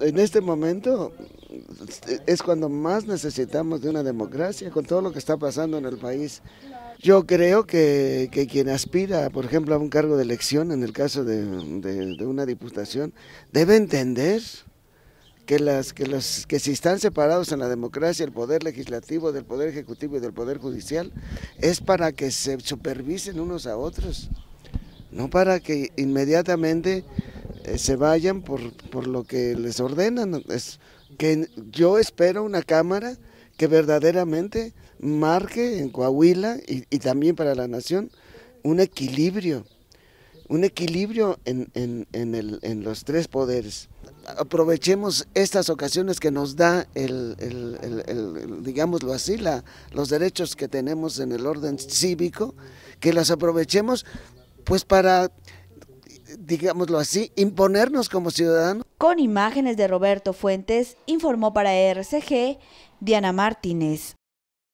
En este momento es cuando más necesitamos de una democracia con todo lo que está pasando en el país. Yo creo que, quien aspira, por ejemplo, a un cargo de elección, en el caso de, una diputación, debe entender que, las, que, los, que si están separados en la democracia el poder legislativo del poder ejecutivo y del poder judicial, es para que se supervisen unos a otros, no para que inmediatamente eh, se vayan por, por lo que les ordenan. Es, que yo espero una cámara que verdaderamente marque en Coahuila y, también para la nación un equilibrio, un equilibrio en, en, el, en, los tres poderes. Aprovechemos estas ocasiones que nos da el, el digámoslo así, la, los derechos que tenemos en el orden cívico, que las aprovechemos pues para digámoslo así, imponernos como ciudadanos. Con imágenes de Roberto Fuentes, informó para RCG Diana Martínez.